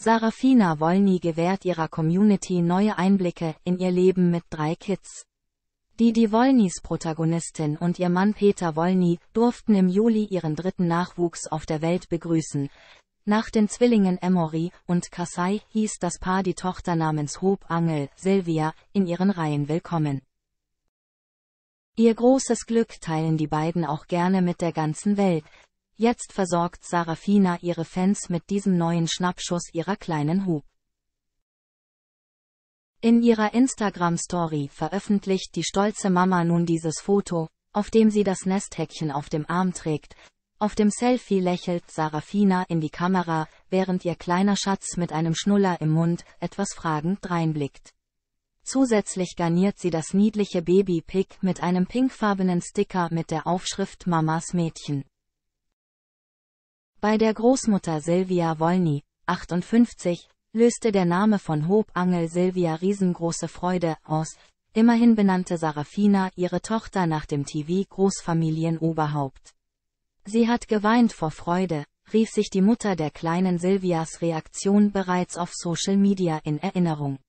Sarafina Wolny gewährt ihrer Community neue Einblicke in ihr Leben mit drei Kids. Die Die Wolnys Protagonistin und ihr Mann Peter Wolny durften im Juli ihren dritten Nachwuchs auf der Welt begrüßen. Nach den Zwillingen Emory und Kasai hieß das Paar die Tochter namens Hope Angel, Silvia, in ihren Reihen willkommen. Ihr großes Glück teilen die beiden auch gerne mit der ganzen Welt, Jetzt versorgt Sarafina ihre Fans mit diesem neuen Schnappschuss ihrer kleinen Hub. In ihrer Instagram-Story veröffentlicht die stolze Mama nun dieses Foto, auf dem sie das Nesthäckchen auf dem Arm trägt. Auf dem Selfie lächelt Sarafina in die Kamera, während ihr kleiner Schatz mit einem Schnuller im Mund etwas fragend reinblickt. Zusätzlich garniert sie das niedliche Baby-Pick mit einem pinkfarbenen Sticker mit der Aufschrift Mamas Mädchen. Bei der Großmutter Silvia Wolny, 58, löste der Name von Hobangel Silvia riesengroße Freude aus, immerhin benannte Sarafina ihre Tochter nach dem TV-Großfamilienoberhaupt. Sie hat geweint vor Freude, rief sich die Mutter der kleinen Silvias Reaktion bereits auf Social Media in Erinnerung.